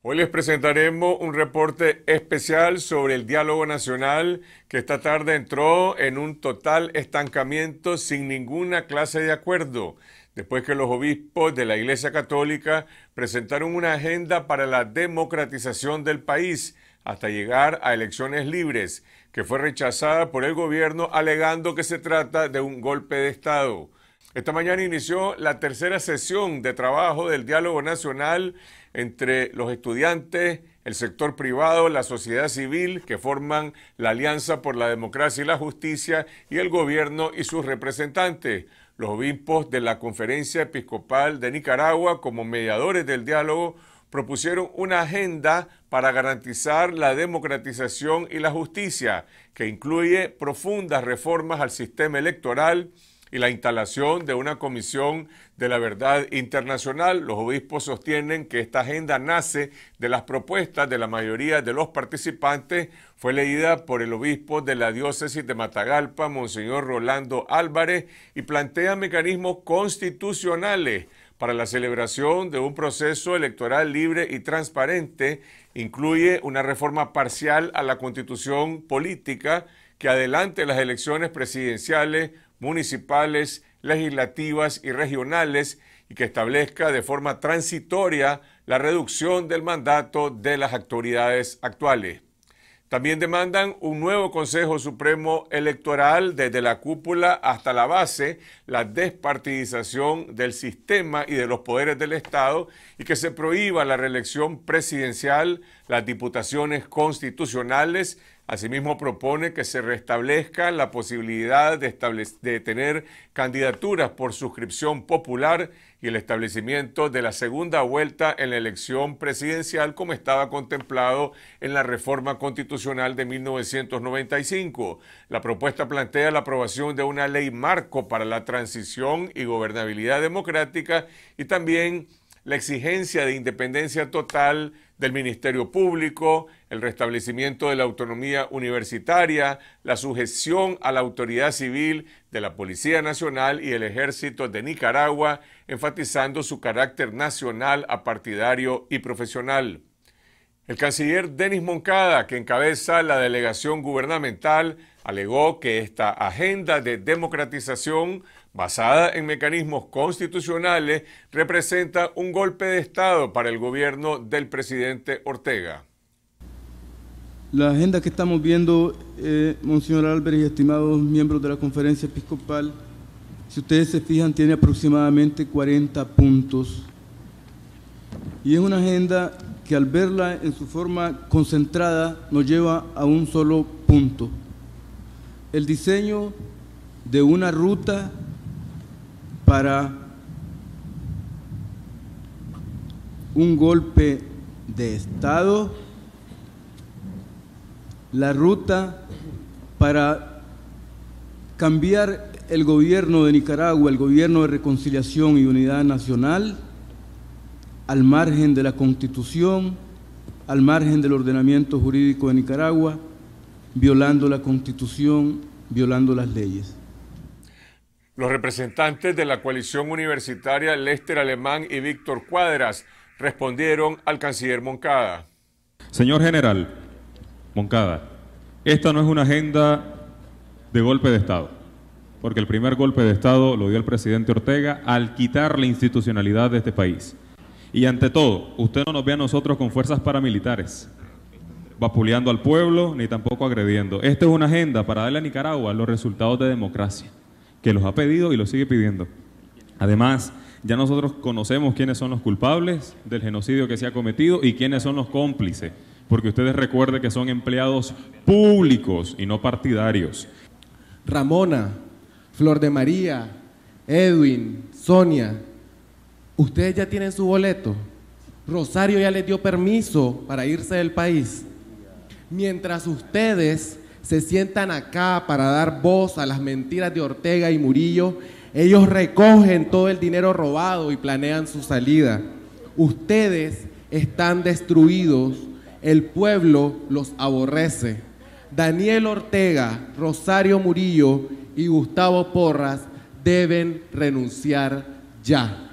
Hoy les presentaremos un reporte especial sobre el diálogo nacional que esta tarde entró en un total estancamiento sin ninguna clase de acuerdo, después que los obispos de la Iglesia Católica presentaron una agenda para la democratización del país hasta llegar a elecciones libres, que fue rechazada por el gobierno alegando que se trata de un golpe de Estado. Esta mañana inició la tercera sesión de trabajo del diálogo nacional entre los estudiantes, el sector privado, la sociedad civil, que forman la Alianza por la Democracia y la Justicia, y el gobierno y sus representantes. Los obispos de la Conferencia Episcopal de Nicaragua, como mediadores del diálogo, propusieron una agenda para garantizar la democratización y la justicia, que incluye profundas reformas al sistema electoral, y la instalación de una comisión de la verdad internacional. Los obispos sostienen que esta agenda nace de las propuestas de la mayoría de los participantes. Fue leída por el obispo de la diócesis de Matagalpa, Monseñor Rolando Álvarez, y plantea mecanismos constitucionales para la celebración de un proceso electoral libre y transparente. Incluye una reforma parcial a la constitución política que adelante las elecciones presidenciales municipales, legislativas y regionales y que establezca de forma transitoria la reducción del mandato de las autoridades actuales. También demandan un nuevo Consejo Supremo Electoral desde la cúpula hasta la base, la despartidización del sistema y de los poderes del Estado y que se prohíba la reelección presidencial, las diputaciones constitucionales, Asimismo, propone que se restablezca la posibilidad de, tener candidaturas por suscripción popular y el establecimiento de la segunda vuelta en la elección presidencial como estaba contemplado en la reforma constitucional de 1995. La propuesta plantea la aprobación de una ley marco para la transición y gobernabilidad democrática y también la exigencia de independencia total del Ministerio Público, el restablecimiento de la autonomía universitaria, la sujeción a la autoridad civil de la Policía Nacional y el Ejército de Nicaragua, enfatizando su carácter nacional, apartidario y profesional. El canciller Denis Moncada, que encabeza la delegación gubernamental, alegó que esta agenda de democratización basada en mecanismos constitucionales, representa un golpe de Estado para el gobierno del presidente Ortega. La agenda que estamos viendo, eh, Monseñor Álvarez y estimados miembros de la conferencia episcopal, si ustedes se fijan, tiene aproximadamente 40 puntos. Y es una agenda que al verla en su forma concentrada nos lleva a un solo punto. El diseño de una ruta para un golpe de Estado, la ruta para cambiar el gobierno de Nicaragua, el gobierno de reconciliación y unidad nacional, al margen de la constitución, al margen del ordenamiento jurídico de Nicaragua, violando la constitución, violando las leyes. Los representantes de la coalición universitaria Lester Alemán y Víctor Cuadras respondieron al canciller Moncada. Señor general Moncada, esta no es una agenda de golpe de Estado, porque el primer golpe de Estado lo dio el presidente Ortega al quitar la institucionalidad de este país. Y ante todo, usted no nos ve a nosotros con fuerzas paramilitares, vapuleando al pueblo ni tampoco agrediendo. Esta es una agenda para darle a Nicaragua los resultados de democracia que los ha pedido y los sigue pidiendo. Además, ya nosotros conocemos quiénes son los culpables del genocidio que se ha cometido y quiénes son los cómplices, porque ustedes recuerden que son empleados públicos y no partidarios. Ramona, Flor de María, Edwin, Sonia, ustedes ya tienen su boleto. Rosario ya les dio permiso para irse del país. Mientras ustedes se sientan acá para dar voz a las mentiras de Ortega y Murillo, ellos recogen todo el dinero robado y planean su salida. Ustedes están destruidos, el pueblo los aborrece. Daniel Ortega, Rosario Murillo y Gustavo Porras deben renunciar ya.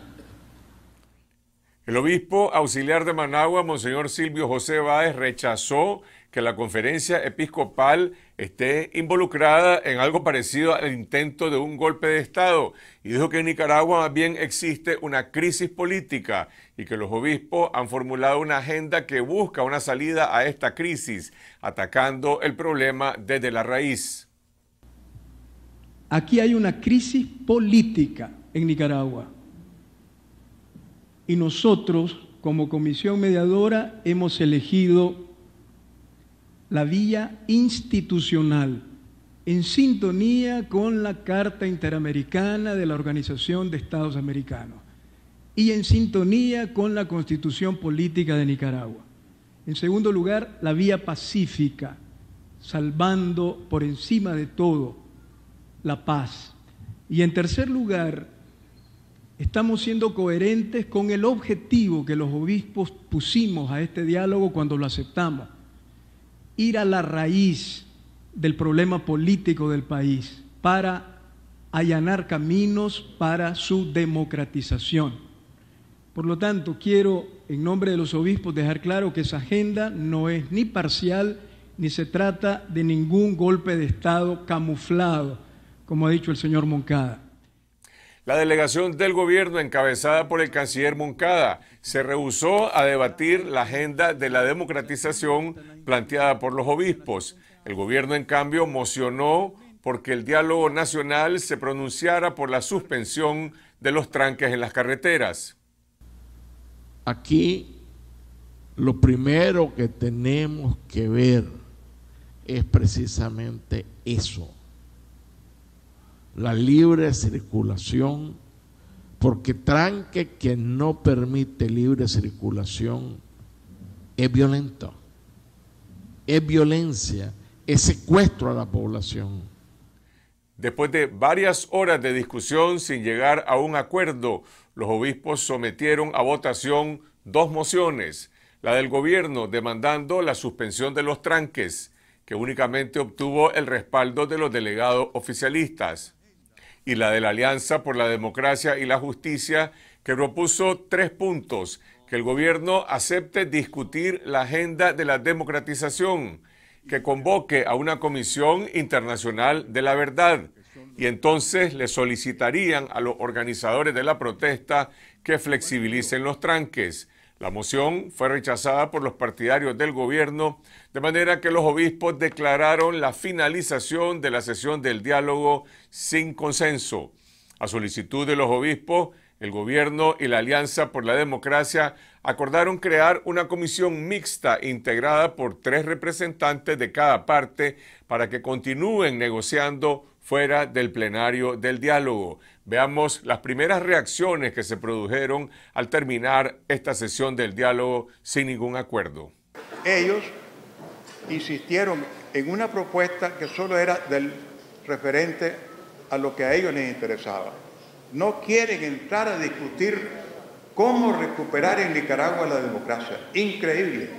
El obispo auxiliar de Managua, Monseñor Silvio José Báez, rechazó que la conferencia episcopal esté involucrada en algo parecido al intento de un golpe de Estado y dijo que en Nicaragua más bien existe una crisis política y que los obispos han formulado una agenda que busca una salida a esta crisis, atacando el problema desde la raíz. Aquí hay una crisis política en Nicaragua y nosotros como comisión mediadora hemos elegido la vía institucional, en sintonía con la Carta Interamericana de la Organización de Estados Americanos y en sintonía con la Constitución Política de Nicaragua. En segundo lugar, la vía pacífica, salvando por encima de todo la paz. Y en tercer lugar, estamos siendo coherentes con el objetivo que los obispos pusimos a este diálogo cuando lo aceptamos, ir a la raíz del problema político del país para allanar caminos para su democratización. Por lo tanto, quiero, en nombre de los obispos, dejar claro que esa agenda no es ni parcial, ni se trata de ningún golpe de Estado camuflado, como ha dicho el señor Moncada. La delegación del gobierno encabezada por el canciller Moncada se rehusó a debatir la agenda de la democratización planteada por los obispos. El gobierno, en cambio, mocionó porque el diálogo nacional se pronunciara por la suspensión de los tranques en las carreteras. Aquí lo primero que tenemos que ver es precisamente eso, la libre circulación, porque tranque que no permite libre circulación es violento, es violencia, es secuestro a la población. Después de varias horas de discusión sin llegar a un acuerdo, los obispos sometieron a votación dos mociones, la del gobierno demandando la suspensión de los tranques, que únicamente obtuvo el respaldo de los delegados oficialistas, y la de la Alianza por la Democracia y la Justicia, que propuso tres puntos, que el gobierno acepte discutir la agenda de la democratización, que convoque a una comisión internacional de la verdad, y entonces le solicitarían a los organizadores de la protesta que flexibilicen los tranques la moción fue rechazada por los partidarios del gobierno, de manera que los obispos declararon la finalización de la sesión del diálogo sin consenso. A solicitud de los obispos, el gobierno y la Alianza por la Democracia acordaron crear una comisión mixta integrada por tres representantes de cada parte para que continúen negociando fuera del plenario del diálogo. Veamos las primeras reacciones que se produjeron al terminar esta sesión del diálogo sin ningún acuerdo. Ellos insistieron en una propuesta que solo era referente a lo que a ellos les interesaba. No quieren entrar a discutir cómo recuperar en Nicaragua la democracia. Increíble.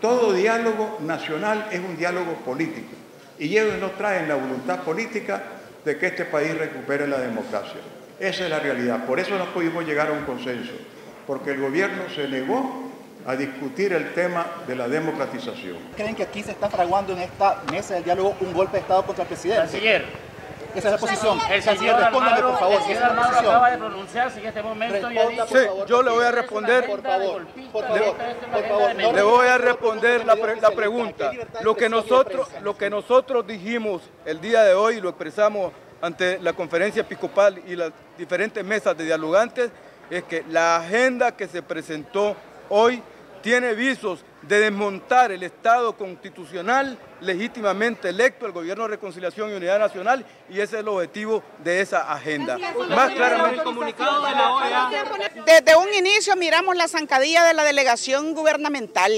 Todo diálogo nacional es un diálogo político y ellos no traen la voluntad política de que este país recupere la democracia. Esa es la realidad. Por eso no pudimos llegar a un consenso, porque el gobierno se negó a discutir el tema de la democratización. ¿Creen que aquí se está fraguando en esta mesa del diálogo un golpe de Estado contra el presidente? Esa es la posición. El por favor. acaba de pronunciarse en este momento y Sí, yo le voy a responder... Por favor, Le voy a responder la, la pregunta. Lo que, nosotros, lo que nosotros dijimos el día de hoy, lo expresamos ante la conferencia episcopal y las diferentes mesas de dialogantes, es que la agenda que se presentó hoy tiene visos de desmontar el Estado constitucional legítimamente electo, el Gobierno de Reconciliación y Unidad Nacional, y ese es el objetivo de esa agenda. Más claramente comunicado e Desde un inicio miramos la zancadilla de la delegación gubernamental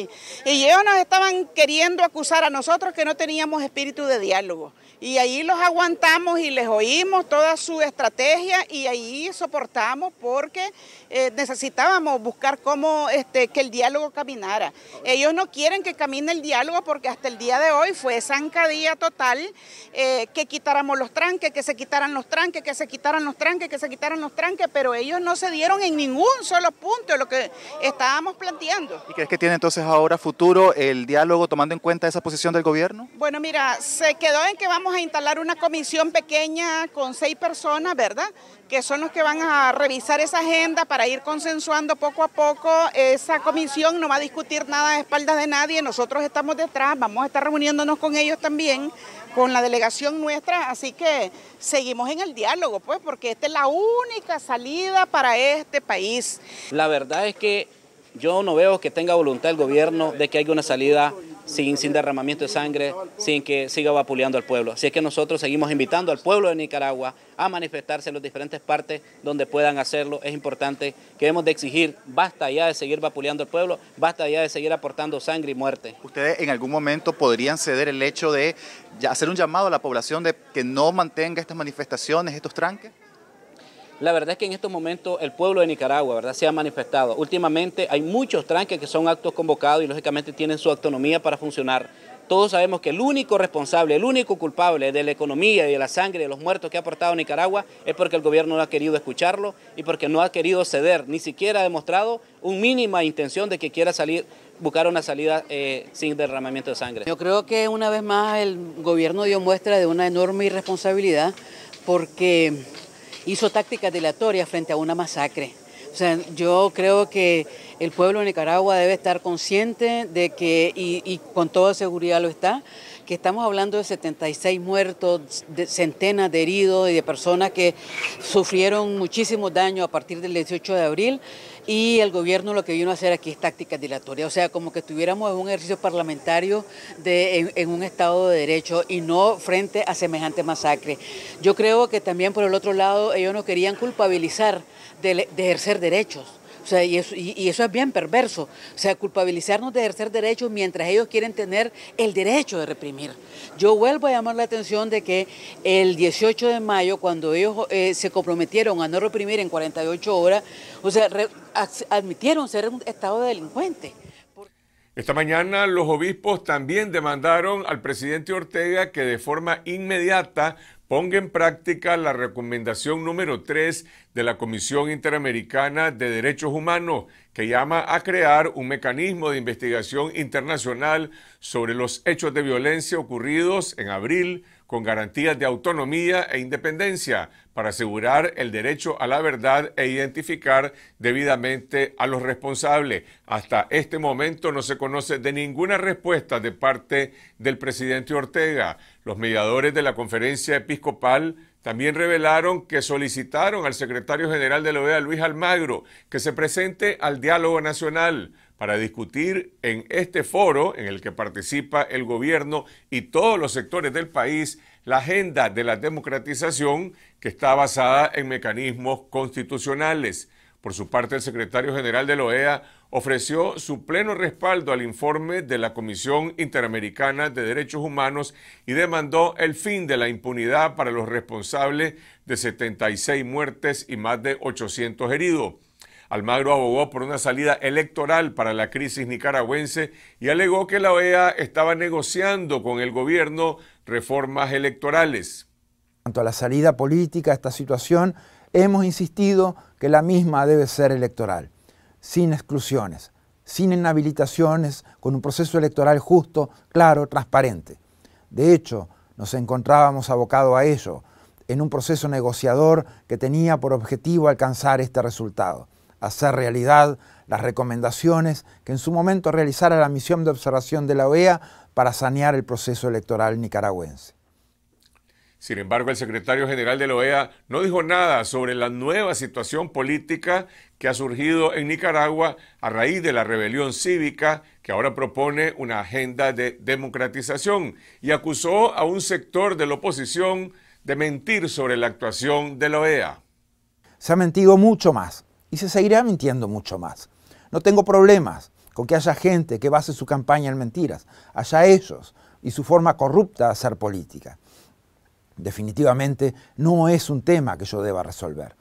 y ellos nos estaban queriendo acusar a nosotros que no teníamos espíritu de diálogo. Y ahí los aguantamos y les oímos toda su estrategia y ahí soportamos porque eh, necesitábamos buscar cómo este, que el diálogo caminara. Ellos no quieren que camine el diálogo porque hasta el día de hoy fue zancadía total eh, que quitáramos los tranques, que se quitaran los tranques, que se quitaran los tranques, que se quitaran los tranques, pero ellos no se dieron en ningún solo punto lo que estábamos planteando. ¿Y crees que tiene entonces ahora futuro el diálogo tomando en cuenta esa posición del gobierno? Bueno, mira, se quedó en que vamos a instalar una comisión pequeña con seis personas, ¿verdad? Que son los que van a revisar esa agenda para ir consensuando poco a poco. Esa comisión no va a discutir nada de espaldas de nadie, nosotros estamos detrás, vamos a estar reuniéndonos con ellos también, con la delegación nuestra, así que seguimos en el diálogo, pues, porque esta es la única salida para este país. La verdad es que yo no veo que tenga voluntad el gobierno de que haya una salida sin, derramamiento de sangre, sin que siga vapuleando al pueblo. Así es que nosotros seguimos invitando al pueblo de Nicaragua a manifestarse en las diferentes partes donde puedan hacerlo. Es importante que hemos de exigir, basta ya de seguir vapuleando al pueblo, basta ya de seguir aportando sangre y muerte. ¿Ustedes en algún momento podrían ceder el hecho de hacer un llamado a la población de que no mantenga estas manifestaciones, estos tranques? La verdad es que en estos momentos el pueblo de Nicaragua ¿verdad? se ha manifestado. Últimamente hay muchos tranques que son actos convocados y lógicamente tienen su autonomía para funcionar. Todos sabemos que el único responsable, el único culpable de la economía y de la sangre de los muertos que ha aportado Nicaragua es porque el gobierno no ha querido escucharlo y porque no ha querido ceder, ni siquiera ha demostrado una mínima intención de que quiera salir, buscar una salida eh, sin derramamiento de sangre. Yo creo que una vez más el gobierno dio muestra de una enorme irresponsabilidad porque hizo tácticas dilatorias frente a una masacre. O sea, yo creo que el pueblo de Nicaragua debe estar consciente de que, y, y con toda seguridad lo está, que estamos hablando de 76 muertos, de centenas de heridos y de personas que sufrieron muchísimo daño a partir del 18 de abril y el gobierno lo que vino a hacer aquí es tácticas dilatoria, o sea, como que estuviéramos en un ejercicio parlamentario de, en, un Estado de Derecho y no frente a semejante masacre. Yo creo que también por el otro lado ellos no querían culpabilizar de ejercer derechos o sea, y eso, es bien perverso. O sea, culpabilizarnos de ejercer derechos mientras ellos quieren tener el derecho de reprimir. Yo vuelvo a llamar la atención de que el 18 de mayo, cuando ellos eh, se comprometieron a no reprimir en 48 horas, o sea, admitieron ser un estado delincuente. Esta mañana los obispos también demandaron al presidente Ortega que de forma inmediata ponga en práctica la recomendación número 3 de la Comisión Interamericana de Derechos Humanos, que llama a crear un mecanismo de investigación internacional sobre los hechos de violencia ocurridos en abril con garantías de autonomía e independencia para asegurar el derecho a la verdad e identificar debidamente a los responsables. Hasta este momento no se conoce de ninguna respuesta de parte del presidente Ortega. Los mediadores de la conferencia episcopal también revelaron que solicitaron al secretario general de la OEA, Luis Almagro, que se presente al diálogo nacional para discutir en este foro en el que participa el gobierno y todos los sectores del país la agenda de la democratización que está basada en mecanismos constitucionales. Por su parte, el secretario general de la OEA ofreció su pleno respaldo al informe de la Comisión Interamericana de Derechos Humanos y demandó el fin de la impunidad para los responsables de 76 muertes y más de 800 heridos. Almagro abogó por una salida electoral para la crisis nicaragüense y alegó que la OEA estaba negociando con el gobierno reformas electorales. En cuanto a la salida política a esta situación, hemos insistido que la misma debe ser electoral, sin exclusiones, sin inhabilitaciones, con un proceso electoral justo, claro, transparente. De hecho, nos encontrábamos abocados a ello, en un proceso negociador que tenía por objetivo alcanzar este resultado hacer realidad las recomendaciones que en su momento realizara la misión de observación de la OEA para sanear el proceso electoral nicaragüense. Sin embargo, el secretario general de la OEA no dijo nada sobre la nueva situación política que ha surgido en Nicaragua a raíz de la rebelión cívica que ahora propone una agenda de democratización y acusó a un sector de la oposición de mentir sobre la actuación de la OEA. Se ha mentido mucho más y se seguirá mintiendo mucho más. No tengo problemas con que haya gente que base su campaña en mentiras, Haya ellos y su forma corrupta de hacer política. Definitivamente no es un tema que yo deba resolver.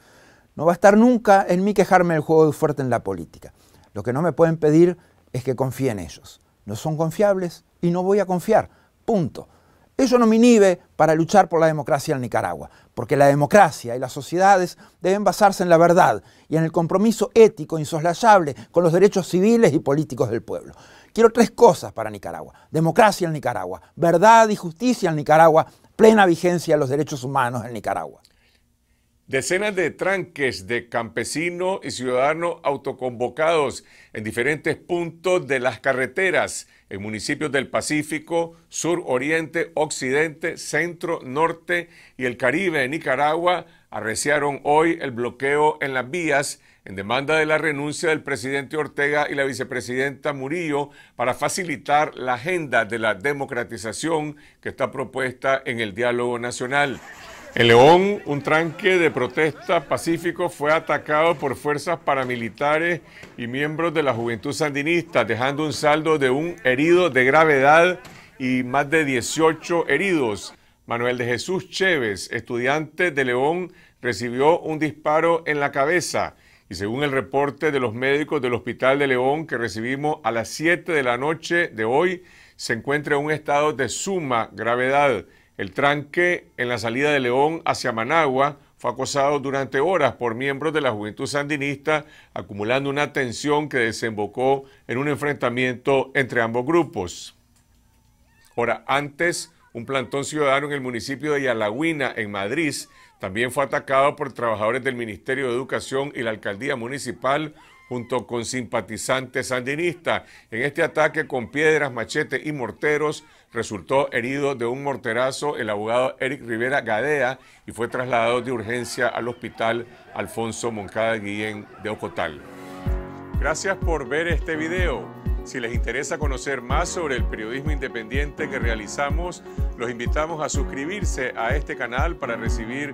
No va a estar nunca en mí quejarme del juego de fuerte en la política. Lo que no me pueden pedir es que confíe en ellos. No son confiables y no voy a confiar. Punto. Eso no me inhibe para luchar por la democracia en Nicaragua, porque la democracia y las sociedades deben basarse en la verdad y en el compromiso ético insoslayable con los derechos civiles y políticos del pueblo. Quiero tres cosas para Nicaragua. Democracia en Nicaragua, verdad y justicia en Nicaragua, plena vigencia de los derechos humanos en Nicaragua. Decenas de tranques de campesinos y ciudadanos autoconvocados en diferentes puntos de las carreteras en municipios del Pacífico, Sur, Oriente, Occidente, Centro, Norte y el Caribe de Nicaragua arreciaron hoy el bloqueo en las vías en demanda de la renuncia del presidente Ortega y la vicepresidenta Murillo para facilitar la agenda de la democratización que está propuesta en el diálogo nacional. En León, un tranque de protesta pacífico fue atacado por fuerzas paramilitares y miembros de la juventud sandinista, dejando un saldo de un herido de gravedad y más de 18 heridos. Manuel de Jesús Chévez, estudiante de León, recibió un disparo en la cabeza y según el reporte de los médicos del Hospital de León que recibimos a las 7 de la noche de hoy, se encuentra en un estado de suma gravedad. El tranque en la salida de León hacia Managua fue acosado durante horas por miembros de la Juventud Sandinista, acumulando una tensión que desembocó en un enfrentamiento entre ambos grupos. Hora antes, un plantón ciudadano en el municipio de Yalagüina, en Madrid, también fue atacado por trabajadores del Ministerio de Educación y la Alcaldía Municipal junto con simpatizantes sandinistas. En este ataque con piedras, machetes y morteros resultó herido de un morterazo el abogado Eric Rivera Gadea y fue trasladado de urgencia al hospital Alfonso Moncada Guillén de Ocotal. Gracias por ver este video. Si les interesa conocer más sobre el periodismo independiente que realizamos, los invitamos a suscribirse a este canal para recibir